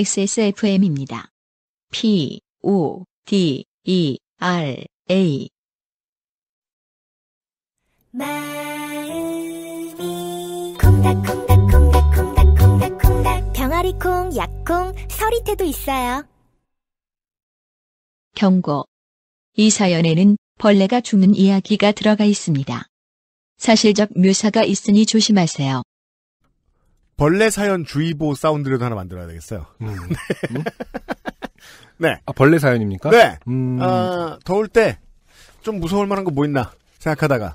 XSFM입니다. P, O, D, E, R, A. 마음이 콩닥콩닥콩닥콩닥콩닥콩닥. 병아리콩, 약콩, 서리태도 있어요. 경고. 이 사연에는 벌레가 죽는 이야기가 들어가 있습니다. 사실적 묘사가 있으니 조심하세요. 벌레 사연 주의보 사운드라도 하나 만들어야 되겠어요. 음. 네. 뭐? 네. 아, 벌레 사연입니까? 네. 음. 아, 더울 때 좀 무서울 만한 거 뭐 있나 생각하다가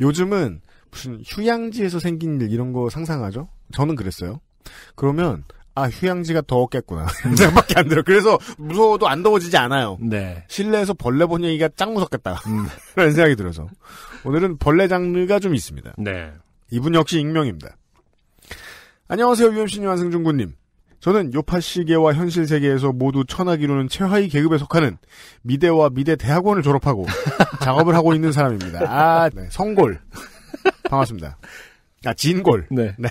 요즘은 무슨 휴양지에서 생긴 일 이런 거 상상하죠? 저는 그랬어요. 그러면 아 휴양지가 더웠겠구나 생각밖에 안 들어. 그래서 무서워도 안 더워지지 않아요. 네. 실내에서 벌레 본 얘기가 짱 무섭겠다. 음. 라는 생각이 들어서 오늘은 벌레 장르가 좀 있습니다. 네. 이분 역시 익명입니다. 안녕하세요. 유엠씨님, 한승준군님. 저는 요파시계와 현실세계에서 모두 천하기로는 최하위 계급에 속하는 미대와 미대 대학원을 졸업하고 작업을 하고 있는 사람입니다. 아, 네. 성골. 반갑습니다. 아, 진골. 네. 네.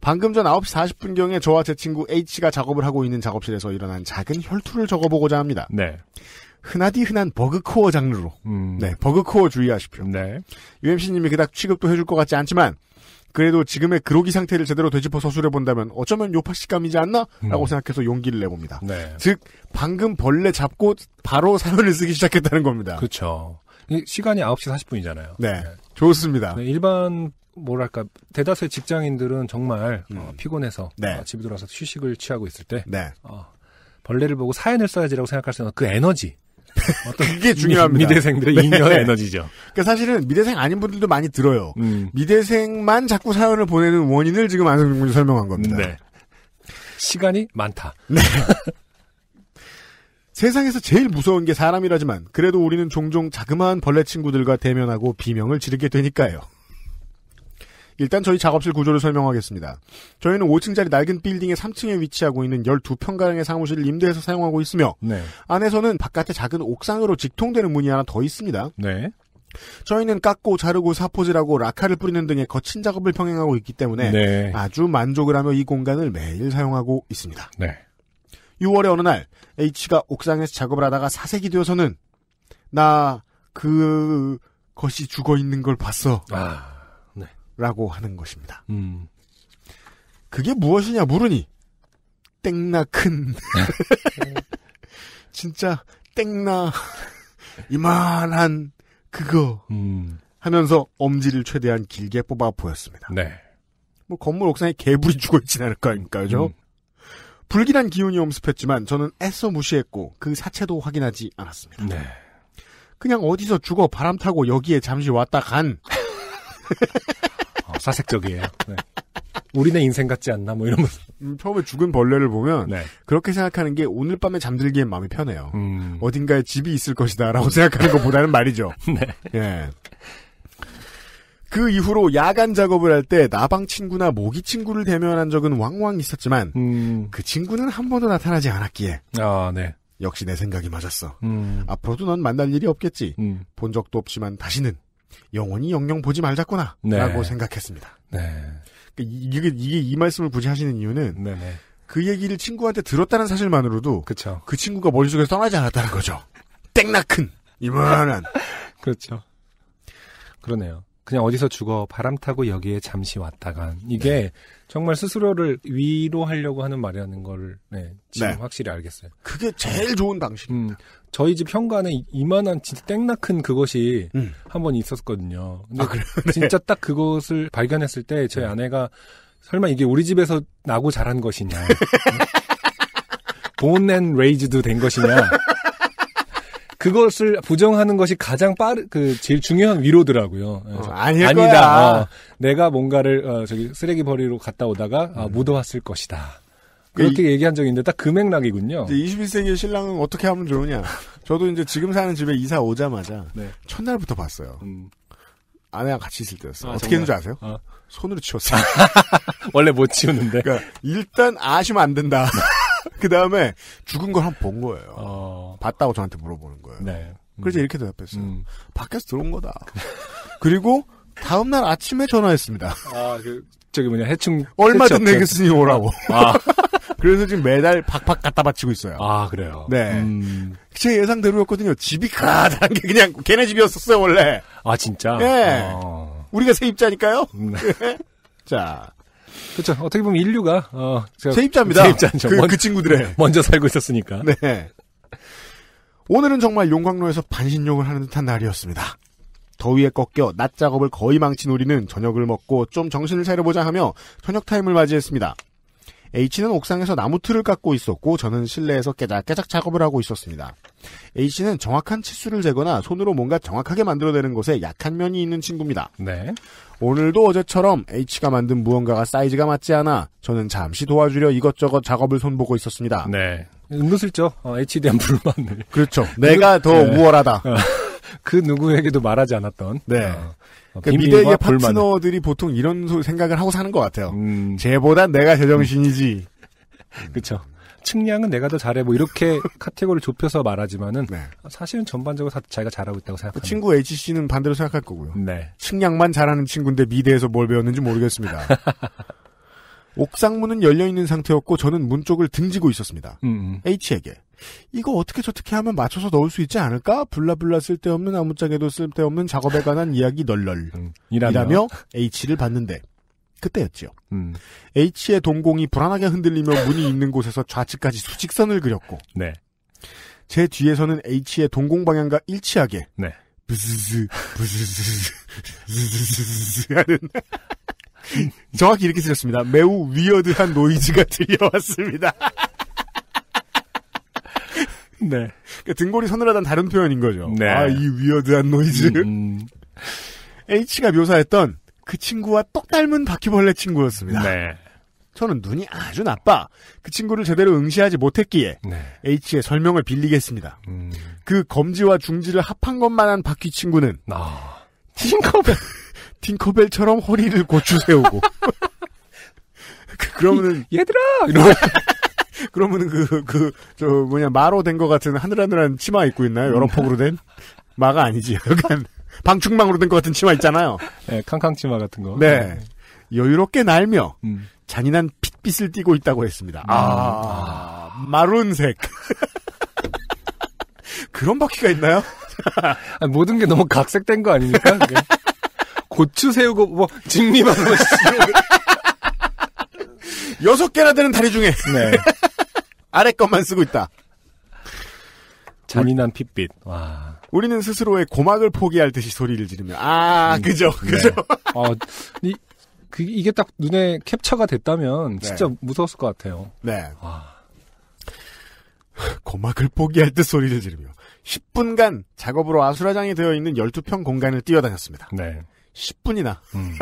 방금 전 9시 40분경에 저와 제 친구 H가 작업을 하고 있는 작업실에서 일어난 작은 혈투를 적어보고자 합니다. 네. 흔하디 흔한 버그코어 장르로. 음. 네, 버그코어 주의하십시오. 네. UMC님이 그닥 취급도 해줄 것 같지 않지만, 그래도 지금의 그로기 상태를 제대로 되짚어 서술해 본다면 어쩌면 요파식감이지 않나라고 음. 생각해서 용기를 내봅니다. 네. 즉 방금 벌레 잡고 바로 사연을 쓰기 시작했다는 겁니다. 그렇죠. 시간이 9시 40분이잖아요. 네. 네. 좋습니다. 네, 일반 뭐랄까 대다수의 직장인들은 정말 어, 음. 어, 피곤해서 네. 어, 집에 들어와서 휴식을 취하고 있을 때 네. 어, 벌레를 보고 사연을 써야지라고 생각할 수 있는 그 에너지 어떤 그게 중요합니다. 미, 대생들의 네. 인여 에너지죠. 그러니까 사실은 미대생 아닌 분들도 많이 들어요. 음. 미대생만 자꾸 사연을 보내는 원인을 지금 안성준 군이 설명한 겁니다. 네. 시간이 많다. 네. 세상에서 제일 무서운 게 사람이라지만 그래도 우리는 종종 자그마한 벌레 친구들과 대면하고 비명을 지르게 되니까요. 일단 저희 작업실 구조를 설명하겠습니다. 저희는 5층짜리 낡은 빌딩의 3층에 위치하고 있는 12평가량의 사무실을 임대해서 사용하고 있으며 네. 안에서는 바깥의 작은 옥상으로 직통되는 문이 하나 더 있습니다. 네. 저희는 깎고 자르고 사포질하고 라카를 뿌리는 등의 거친 작업을 병행하고 있기 때문에 네. 아주 만족을 하며 이 공간을 매일 사용하고 있습니다. 네. 6월의 어느 날 H가 옥상에서 작업을 하다가 사색이 되어서는 나 그것이 죽어 있는 걸 봤어. 아. 라고 하는 것입니다. 음. 그게 무엇이냐 물으니 땡나 큰 네. 진짜 땡나 이만한 그거 음. 하면서 엄지를 최대한 길게 뽑아 보였습니다. 네. 뭐 건물 옥상에 개불이 죽어 있진 않을 거 아닙니까, 그죠? 음. 불길한 기운이 엄습했지만 저는 애써 무시했고 그 사체도 확인하지 않았습니다. 네. 그냥 어디서 죽어 바람 타고 여기에 잠시 왔다 간 사색적이에요. 네. 우리네 인생 같지 않나 뭐 이러면서 음, 처음에 죽은 벌레를 보면 네. 그렇게 생각하는 게 오늘 밤에 잠들기엔 마음이 편해요. 음. 어딘가에 집이 있을 것이다라고 생각하는 것보다는 말이죠. 네. 예. 그 이후로 야간 작업을 할 때 나방 친구나 모기 친구를 대면한 적은 왕왕 있었지만 음. 그 친구는 한 번도 나타나지 않았기에 아 네. 역시 내 생각이 맞았어. 음. 앞으로도 넌 만날 일이 없겠지. 음. 본 적도 없지만 다시는 영원히 영영 보지 말자꾸나 네. 라고 생각했습니다. 네. 그 이게, 이게 이 말씀을 굳이 하시는 이유는 네네. 네. 그 얘기를 친구한테 들었다는 사실만으로도 그쵸. 그 친구가 머릿속에 떠나지 않았다는 거죠. 땡나큰 이만한 그렇죠. 그러네요. 그냥 어디서 죽어 바람 타고 여기에 잠시 왔다가 이게 네. 정말 스스로를 위로하려고 하는 말이라는 걸 네, 지금 네. 확실히 알겠어요. 그게 제일 좋은 방식입니다. 음, 저희 집 현관에 이만한 진짜 땡나 큰 그것이 음. 한번 있었거든요. 근데 아, 그래? 진짜 딱 그것을 발견했을 때 저희 네. 아내가 설마 이게 우리 집에서 나고 자란 것이냐. 본앤 레이즈도 된 것이냐. 그것을 부정하는 것이 가장 빠르 그 제일 중요한 위로더라고요. 어, 아닐 아니다. 거야. 어, 내가 뭔가를 어, 저기 쓰레기 버리러 갔다 오다가 아, 음. 묻어왔을 것이다. 그렇게 이, 얘기한 적이 있는데 딱그 맥락이군요. 이제 21세기의 신랑은 어떻게 하면 좋으냐. 저도 이제 지금 사는 집에 이사 오자마자 네. 첫날부터 봤어요. 음. 아내랑 같이 있을 때였어요. 아, 어떻게 했는지 아세요? 어. 손으로 치웠어요. 원래 못 치우는데. 그러니까 일단 아시면 안 된다. 그 다음에 죽은 걸 한번 본 거예요. 어... 봤다고 저한테 물어보는 거예요. 네. 그래서 음. 이렇게 대답했어요. 음. 밖에서 들어온 거다. 그리고 다음날 아침에 전화했습니다. 아, 그, 저기 뭐냐, 해충. 얼마전 해충, 내겠으니 오라고. 아. 그래서 지금 매달 박박 갖다 바치고 있어요. 아 그래요. 네. 음... 제 예상대로였거든요. 집이 가다란 게 그냥 걔네 집이었었어요 원래. 아 진짜. 네. 어... 우리가 세입자니까요. 음. 네. 자. 그렇죠. 어떻게 보면 인류가 어, 세입자입니다. 세입자죠. 그, 먼, 그 친구들의 네. 먼저 살고 있었으니까. 네. 오늘은 정말 용광로에서 반신욕을 하는 듯한 날이었습니다. 더위에 꺾여 낮 작업을 거의 망친 우리는 저녁을 먹고 좀 정신을 차려보자 하며 저녁 타임을 맞이했습니다. H는 옥상에서 나무 틀을 깎고 있었고 저는 실내에서 깨작깨작 작업을 하고 있었습니다. H는 정확한 치수를 재거나 손으로 뭔가 정확하게 만들어내는 것에 약한 면이 있는 친구입니다. 네. 오늘도 어제처럼 H가 만든 무언가가 사이즈가 맞지 않아 저는 잠시 도와주려 이것저것 작업을 손보고 있었습니다. 네. 은근슬쩍 어, H에 대한 불만을. 그렇죠. 내가 더 네. 우월하다. 어. 그 누구에게도 말하지 않았던. 네. 어, 어 그러니까 미대의 파트너들이 보통 이런 생각을 하고 사는 것 같아요. 음. 쟤보다 내가 제정신이지. 그렇죠. 측량은 내가 더 잘해 뭐 이렇게 카테고리를 좁혀서 말하지만은 네. 사실은 전반적으로 사, 자기가 잘하고 있다고 생각합니다. 그 친구 HC는 반대로 생각할 거고요. 네. 측량만 잘하는 친구인데 미대에서 뭘 배웠는지 모르겠습니다. 옥상 문은 열려 있는 상태였고 저는 문 쪽을 등지고 있었습니다. 음, 음. H에게 이거 어떻게 저렇게 하면 맞춰서 넣을 수 있지 않을까? 블라블라 쓸데없는 아무짝에도 쓸데없는 작업에 관한 이야기 널널 음. 이라며 H를 봤는데 그때였지요. 음. H의 동공이 불안하게 흔들리며 문이 있는 곳에서 좌측까지 수직선을 그렸고 네. 제 뒤에서는 H의 동공 방향과 일치하게 네. 부스스 부스스 하는 정확히 이렇게 쓰셨습니다. 매우 위어드한 노이즈가 들려왔습니다. 네. 그러니까 등골이 서늘하다는 다른 표현인 거죠. 네. 아, 이 위어드한 노이즈. 음, 음. H가 묘사했던 그 친구와 똑 닮은 바퀴벌레 친구였습니다. 네. 저는 눈이 아주 나빠 그 친구를 제대로 응시하지 못했기에 네. H의 설명을 빌리겠습니다. 음. 그 검지와 중지를 합한 것만한 바퀴 친구는 아. 팅커벨 틴커벨처럼 허리를 고추 세우고. 그러면은 얘들아 이러 그러면은 그그 저 뭐냐 마로 된 것 같은 하늘하늘한 치마 입고 있나요? 여러 폭으로 된 마가 아니지. 약간 방충망으로 된 것 같은 치마 있잖아요. 네, 캉캉 치마 같은 거. 네. 네. 여유롭게 날며 음. 잔인한 핏빛을 띠고 있다고 했습니다. 아, 아. 음. 마룬색. 그런 바퀴가 있나요? 아, 모든 게 너무 각색된 거 아닙니까? 고추 새우고뭐직미하는 뭐 여섯 개나 되는 다리 중에 네. 아래 것만 쓰고 있다. 잔인한 핏빛. 와. 우리는 스스로의 고막을 포기할 듯이 소리를 지르며 아 음, 그죠 네. 그죠. 네. 어, 이, 그, 이게 딱 눈에 캡처가 됐다면 네. 진짜 네. 무서웠을 것 같아요. 네. 와. 고막을 포기할 듯 소리를 지르며 10분간 작업으로 아수라장이 되어 있는 12평 공간을 뛰어다녔습니다. 네. 10분이나. 음.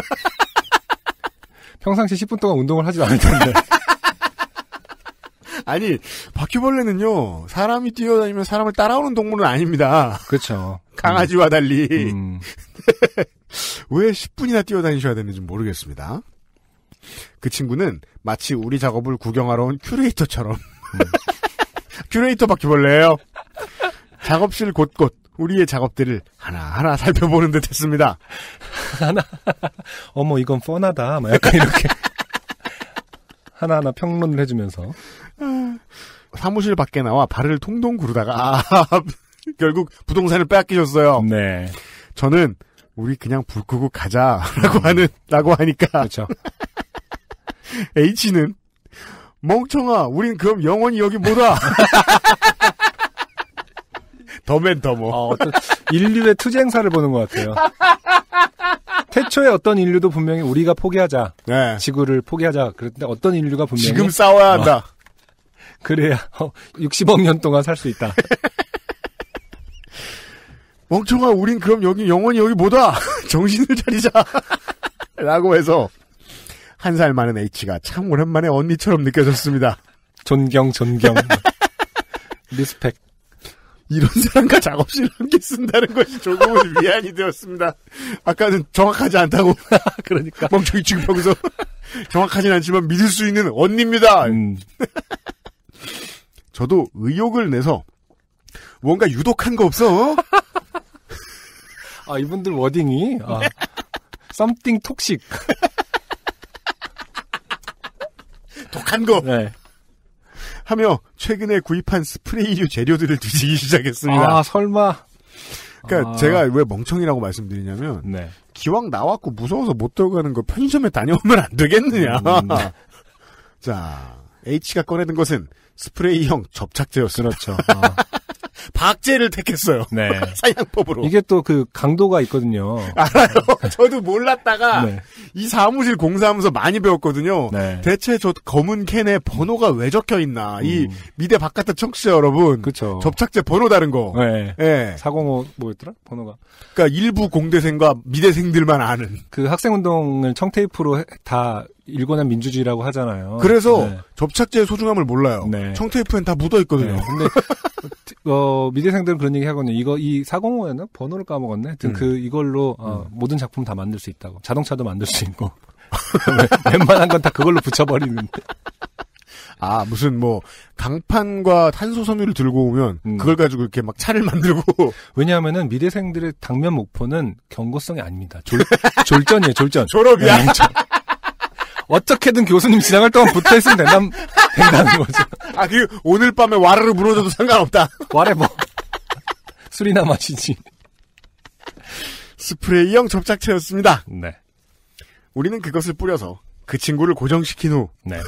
평상시 10분 동안 운동을 하지도 않을 텐데. 아니 바퀴벌레는요 사람이 뛰어다니면 사람을 따라오는 동물은 아닙니다. 그렇죠. 강아지와 달리 음. 음. 왜 10분이나 뛰어다니셔야 되는지 모르겠습니다. 그 친구는 마치 우리 작업을 구경하러 온 큐레이터처럼 음. 큐레이터 바퀴벌레예요. 작업실 곳곳 우리의 작업들을 하나하나 살펴보는 듯 했습니다. 하나, 어머, 이건 뻔하다. 막 약간 이렇게. 하나하나 평론을 해주면서. 아, 사무실 밖에 나와 발을 통동 구르다가, 아, 결국 부동산을 빼앗기셨어요. 네. 저는, 우리 그냥 불 끄고 가자. 라고 하는, 라고 하니까. 그렇죠. H는, 멍청아, 우린 그럼 영원히 여기 못 와. 더맨 더머. 뭐. 어, 어떤 인류의 투쟁 사를 보는 것 같아요. 태초에 어떤 인류도 분명히 우리가 포기하자. 네. 지구를 포기하자. 그런데 어떤 인류가 분명히 지금 싸워야 한다. 어, 그래야 60억 어, 년 동안 살 수 있다. 멍청아, 어, 우린 그럼 여기 영원히 여기 뭐다. 정신을 차리자. 라고 해서 한 살 많은 H가 참 오랜만에 언니처럼 느껴졌습니다. 존경, 존경. 리스펙. 이런 사람과 작업실을 함께 쓴다는 것이 조금은 위안이 되었습니다. 아까는 정확하지 않다고. 그러니까. 멍청이 취급하고서. 정확하진 않지만 믿을 수 있는 언니입니다. 음. 저도 의욕을 내서 뭔가 유독한 거 없어? 아, 이분들 워딩이. 아, something toxic. 독한 거. 네. 하며 최근에 구입한 스프레이류 재료들을 뒤지기 시작했습니다. 아 설마. 그러니까 아. 제가 왜 멍청이라고 말씀드리냐면 네. 기왕 나왔고 무서워서 못 들어가는 거 편의점에 다녀오면 안 되겠느냐. 음. 음, 음. 자 H가 꺼내는 것은 스프레이형 접착제였습니다. 그렇죠. 아. 박제를 택했어요. 네. 사냥법으로. 이게 또 그 강도가 있거든요. 알아요. 네. 저도 몰랐다가 네. 이 사무실 공사하면서 많이 배웠거든요. 네. 대체 저 검은 캔에 번호가 왜 적혀 있나. 음. 이 미대 바깥의 청취자 여러분. 그렇 접착제 번호 다른 거. 네. 네. 예. 405 뭐였더라? 번호가. 그러니까 일부 공대생과 미대생들만 아는. 그 학생 운동을 청테이프로 다일궈한 민주주의라고 하잖아요. 그래서 네. 접착제의 소중함을 몰라요. 네. 청테이프엔 다 묻어 있거든요. 네. 근데 어, 미대생들은 그런 얘기 하거든요. 이거 이4 0 5에는 번호를 까먹었네. 음. 그 이걸로 어, 음. 모든 작품 다 만들 수 있다고. 자동차도 만들 수 있고. 웬만한 건 다 그걸로 붙여버리는데. 아, 무슨 뭐 강판과 탄소 섬유를 들고 오면 음. 그걸 가지고 이렇게 막 차를 만들고 왜냐하면은 미대생들의 당면 목표는 경고성이 아닙니다. 졸, 졸전이에요, 졸전. 졸업이야. 네, 어떻게든 교수님 지나갈 동안 붙어 있으면 된단, 된다는 거죠. 아, 그, 오늘 밤에 와르르 무너져도 상관없다. 와래 뭐. 술이나 마시지. 스프레이형 접착제였습니다. 네. 우리는 그것을 뿌려서 그 친구를 고정시킨 후. 네.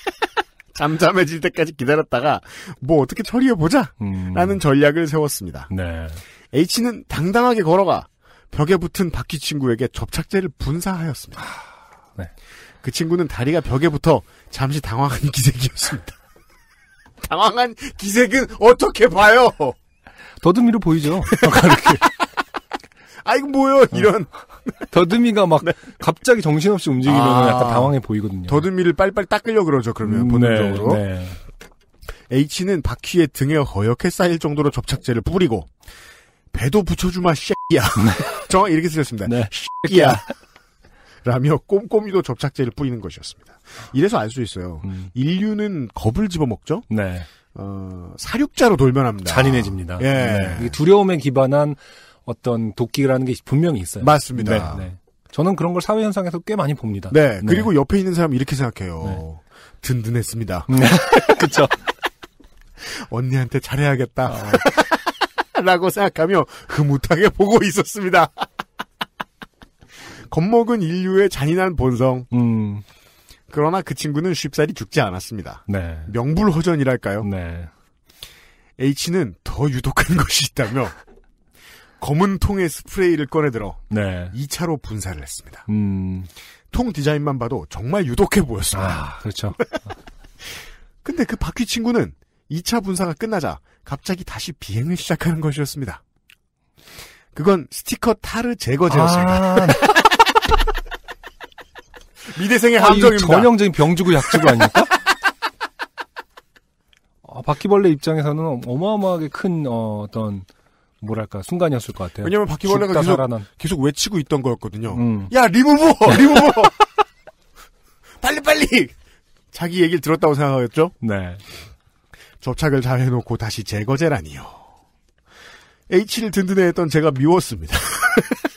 잠잠해질 때까지 기다렸다가 뭐 어떻게 처리해보자 음... 라는 전략을 세웠습니다. 네. H는 당당하게 걸어가 벽에 붙은 바퀴 친구에게 접착제를 분사하였습니다. 네. 그 친구는 다리가 벽에 붙어 잠시 당황한 기색이었습니다. 당황한 기색은 어떻게 봐요? 더듬이로 보이죠. 아이고 뭐요 어. 이런 더듬이가 막 네. 갑자기 정신없이 움직이면 아, 약간 당황해 보이거든요. 더듬이를 빨리빨리 닦으려 고 그러죠. 그러면 음, 본능적으로. 네, 네. H는 바퀴에 등에 허옇게 쌓일 정도로 접착제를 뿌리고 배도 붙여주마 씨야. 네. 정확히 이렇게 쓰셨습니다. 네. 씨야. 라며 꼼꼼히도 접착제를 뿌리는 것이었습니다. 이래서 알 수 있어요. 음. 인류는 겁을 집어먹죠? 네. 어, 사육자로 돌변합니다. 잔인해집니다. 예. 네. 두려움에 기반한 어떤 도끼라는 게 분명히 있어요. 맞습니다. 네. 네. 저는 그런 걸 사회현상에서 꽤 많이 봅니다. 네, 네. 그리고 옆에 있는 사람 이렇게 생각해요. 네. 든든했습니다. 네. 그쵸. 언니한테 잘해야겠다. 아. 라고 생각하며 흐뭇하게 보고 있었습니다. 겁먹은 인류의 잔인한 본성. 음. 그러나 그 친구는 쉽사리 죽지 않았습니다. 네. 명불허전이랄까요? 네. H는 더 유독한 것이 있다며 검은 통의 스프레이를 꺼내들어 네. 2차로 분사를 했습니다. 음. 통 디자인만 봐도 정말 유독해 보였습니다. 아, 그렇죠. 근데 그 바퀴 친구는 2차 분사가 끝나자 갑자기 다시 비행을 시작하는 것이었습니다. 그건 스티커 타르 제거제였습니다. 아, 네. 미대생의 아, 함정입니다. 전형적인 병주고 약주고 아닙니까? 어, 바퀴벌레 입장에서는 어마어마하게 큰 어, 떤 뭐랄까 순간이었을 것 같아요. 왜냐면 바퀴벌레가 계속, 계속 외치고 있던 거였거든요. 음. 야 리무버 리무버 빨리 빨리 자기 얘기를 들었다고 생각하겠죠? 네. 접착을 잘 해놓고 다시 제거제라니요. H를 든든해 했던 제가 미웠습니다.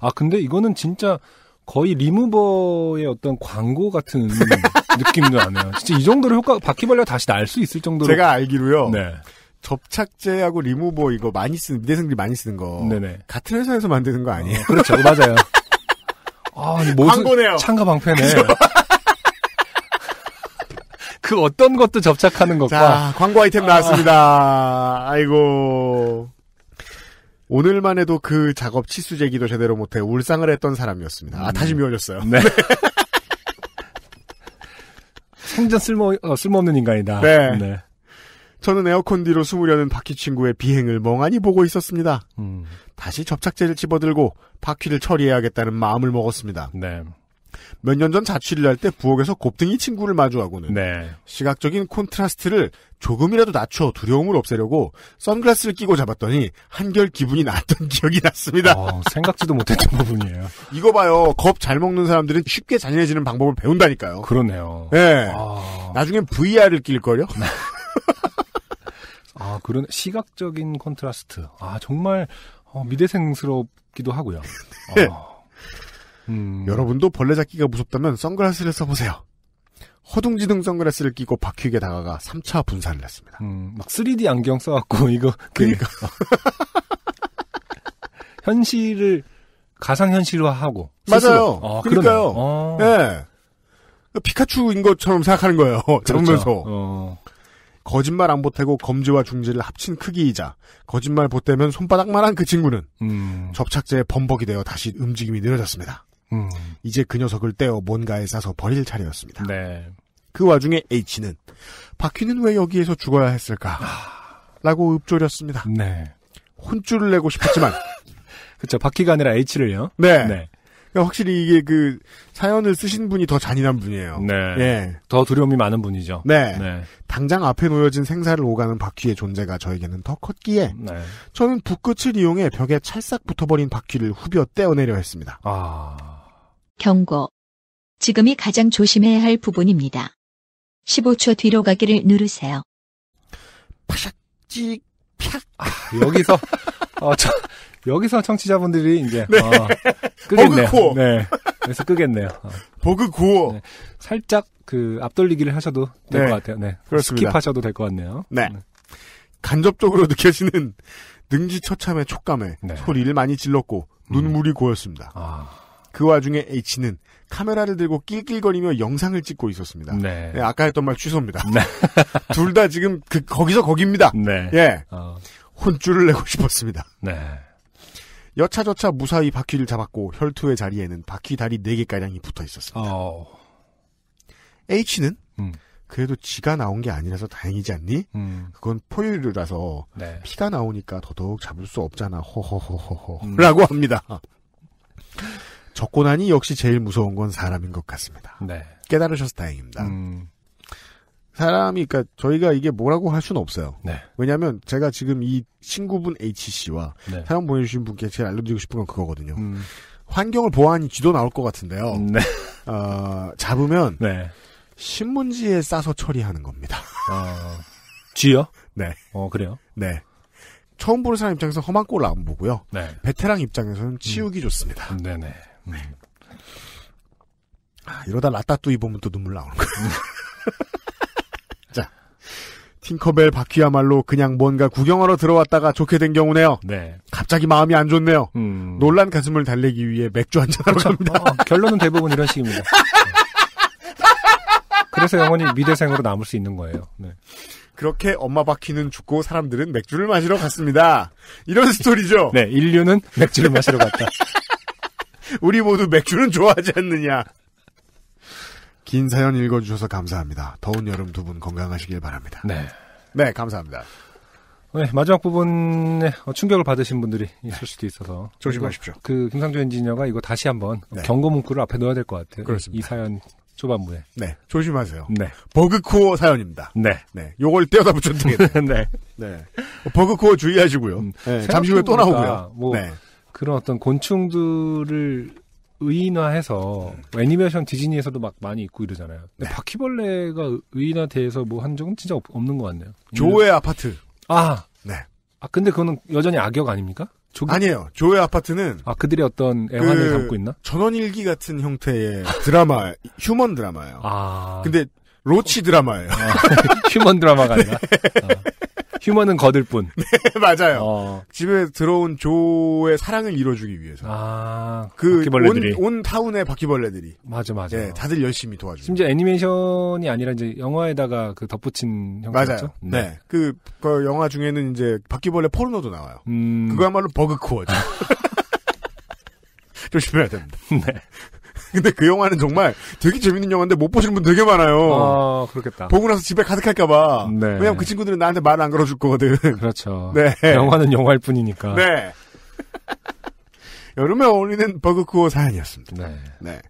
아 근데 이거는 진짜 거의 리무버의 어떤 광고 같은 느낌도 나네요. 진짜 이 정도로 효과 바퀴벌레 가 다시 날 수 있을 정도로 제가 알기로요. 네. 접착제하고 리무버 이거 많이 쓰는 미대생들이 많이 쓰는 거 네네. 같은 회사에서 만드는 거 아니에요? 어, 그렇죠, 맞아요. 아, 모든 창가 방패네. 그 어떤 것도 접착하는 것과 자, 광고 아이템 나왔습니다. 아... 아이고 오늘만 해도 그 작업 치수 제기도 제대로 못해 울상을 했던 사람이었습니다. 아, 다시 음. 미워졌어요. 네. 생전 쓸모, 어, 쓸모없는 인간이다. 네. 네. 저는 에어컨 뒤로 숨으려는 바퀴 친구의 비행을 멍하니 보고 있었습니다. 음. 다시 접착제를 집어들고 바퀴를 처리해야겠다는 마음을 먹었습니다. 네. 몇년전 자취를 할 때 부엌에서 곱등이 친구를 마주하고는 네. 시각적인 콘트라스트를 조금이라도 낮춰 두려움을 없애려고 선글라스를 끼고 잡았더니 한결 기분이 났던 기억이 났습니다. 어, 생각지도 못했던 부분이에요. 이거 봐요. 겁 잘 먹는 사람들은 쉽게 잔인해지는 방법을 배운다니까요. 그러네요. 예. 네. 아... 나중엔 VR을 낄걸요? 아, 그런 시각적인 콘트라스트. 아, 정말 어, 미대생스럽기도 하고요. 네. 어. 음. 여러분도 벌레 잡기가 무섭다면 선글라스를 써보세요. 허둥지둥 선글라스를 끼고 바퀴에 다가가 3차 분산을 했습니다. 음, 막 3D 안경 써갖고 이거 그 그러니까 어. 현실을 가상 현실화하고 맞아요. 아, 그러니까요. 아. 네. 피카츄인 것처럼 생각하는 거예요. 잡으면서 그렇죠. 어. 거짓말 안 보태고 검지와 중지를 합친 크기이자 거짓말 보태면 손바닥만한 그 친구는 음. 접착제에 범벅이 되어 다시 움직임이 느려졌습니다. 음, 이제 그 녀석을 떼어 뭔가에 싸서 버릴 차례였습니다. 네. 그 와중에 H는 바퀴는 왜 여기에서 죽어야 했을까? 라고 읊조렸습니다. 네. 혼쭐을 내고 싶었지만 그렇죠. 바퀴가 아니라 H를요. 네. 네. 그러니까 확실히 이게 그 사연을 쓰신 분이 더 잔인한 분이에요. 네. 예. 더 두려움이 많은 분이죠. 네. 네. 당장 앞에 놓여진 생사를 오가는 바퀴의 존재가 저에게는 더 컸기에 네. 저는 붓끝을 이용해 벽에 찰싹 붙어버린 바퀴를 후벼 떼어내려 했습니다. 아. 경고. 지금이 가장 조심해야 할 부분입니다. 15초 뒤로 가기를 누르세요. 파샥, 찍, 팍. 아, 여기서, 어, 저, 여기서 청취자분들이 이제, 네. 어, 끄겠네요. 버그 네. 그래서 끄겠네요. 어. 버그구어 네. 살짝 그 앞돌리기를 하셔도 될것 네. 같아요. 네. 그렇습니다. 스킵하셔도 될 것 같네요. 네. 네. 간접적으로 느껴지는 능지처참의 촉감에 소리를 네. 많이 질렀고 눈물이 고였습니다. 아. 그 와중에 H는 카메라를 들고 낄낄거리며 영상을 찍고 있었습니다. 네. 네, 아까 했던 말 취소입니다. 네. 둘다 지금 그 거기서 거기입니다. 네. 예. 어. 혼쭐을 내고 싶었습니다. 네. 여차저차 무사히 바퀴를 잡았고 혈투의 자리에는 바퀴 다리 4개가량이 붙어 있었습니다. 어. H는 음. 그래도 지가 나온 게 아니라서 다행이지 않니? 음. 그건 포유류라서 네. 피가 나오니까 더더욱 잡을 수 없잖아. 호호호호호. 음. 라고 합니다. 적고 나니 역시 제일 무서운 건 사람인 것 같습니다. 네. 깨달으셔서 다행입니다. 음. 사람이 그러니까 저희가 이게 뭐라고 할 수는 없어요. 네. 왜냐하면 제가 지금 이 친구분 H 씨와 네. 사연 보내주신 분께 제가 알려드리고 싶은 건 그거거든요. 음. 환경을 보완이 쥐도 나올 것 같은데요. 네. 어, 잡으면 네. 신문지에 싸서 처리하는 겁니다. 어, 쥐요? 네. 어 그래요? 네. 처음 보는 사람 입장에서 험한 꼴을 안 보고요. 네. 베테랑 입장에서는 치우기 음. 좋습니다. 네네. 네. 아, 이러다 라따뚜 입으면 또 눈물 나오는 거예요. 자, 팅커벨 바퀴야말로 그냥 뭔가 구경하러 들어왔다가 좋게 된 경우네요. 네. 갑자기 마음이 안 좋네요. 음. 놀란 가슴을 달래기 위해 맥주 한 잔하러 그렇죠. 갑니다. 어, 결론은 대부분 이런 식입니다. 네. 그래서 영원히 미대생으로 남을 수 있는 거예요. 네. 그렇게 엄마 바퀴는 죽고 사람들은 맥주를 마시러 갔습니다. 이런 스토리죠. 네, 인류는 맥주를 마시러 갔다. 우리 모두 맥주는 좋아하지 않느냐. 긴 사연 읽어주셔서 감사합니다. 더운 여름 두 분 건강하시길 바랍니다. 네. 네, 감사합니다. 네, 마지막 부분에 충격을 받으신 분들이 네. 있을 수도 있어서. 조심하십시오. 그, 김상조 엔지니어가 이거 다시 한번 네. 경고 문구를 앞에 넣어야 될 것 같아요. 그렇습니다. 이 사연 초반부에. 네, 조심하세요. 네. 버그코어 사연입니다. 네. 네. 요걸 떼어다 붙였는데. 네. 네. 버그코어 주의하시고요. 음, 네. 잠시 후에 또 나오고요. 뭐 네. 그런 어떤 곤충들을 의인화해서 음. 애니메이션 디즈니에서도 막 많이 있고 이러잖아요. 근데 네. 바퀴벌레가 의인화돼서 뭐 한 적은 진짜 없는 것 같네요. 음. 조의 아파트. 아, 네. 아 근데 그거는 여전히 악역 아닙니까? 조기... 아니에요. 조의 아파트는 아그들이 어떤 그 애환을 그 담고 있나? 전원일기 같은 형태의 드라마, 휴먼 드라마예요. 아 근데 로치 드라마예요. 아, 휴먼 드라마가 아니라. 네. 아. 휴먼은 거들 뿐. 네, 맞아요. 어. 집에 들어온 조의 사랑을 이뤄주기 위해서. 아, 그온 온 타운의 바퀴벌레들이. 맞아, 맞아. 네, 다들 열심히 도와줘. 주 심지어 애니메이션이 아니라 이제 영화에다가 그 덧붙인 형태였죠. 네. 네. 그, 그 영화 중에는 이제 바퀴벌레 포르노도 나와요. 음... 그거야말로 버그코어죠. 조심해야 됩니다. 네. 근데 그 영화는 정말 되게 재밌는 영화인데 못 보시는 분 되게 많아요. 아, 그렇겠다. 보고 나서 집에 가득할까봐. 네. 왜냐면 그 친구들은 나한테 말을 안 걸어줄 거거든. 그렇죠. 네. 영화는 영화일 뿐이니까. 네. 여름에 어울리는 버그쿠어 사연이었습니다. 네. 네.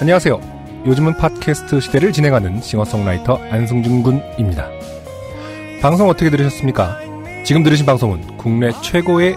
안녕하세요. 요즘은 팟캐스트 시대를 진행하는 싱어송라이터 안승준 군입니다. 방송 어떻게 들으셨습니까? 지금 들으신 방송은 국내 최고의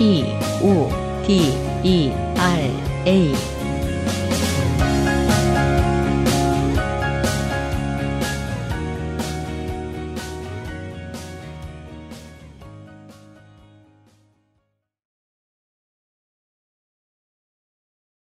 P O D E R A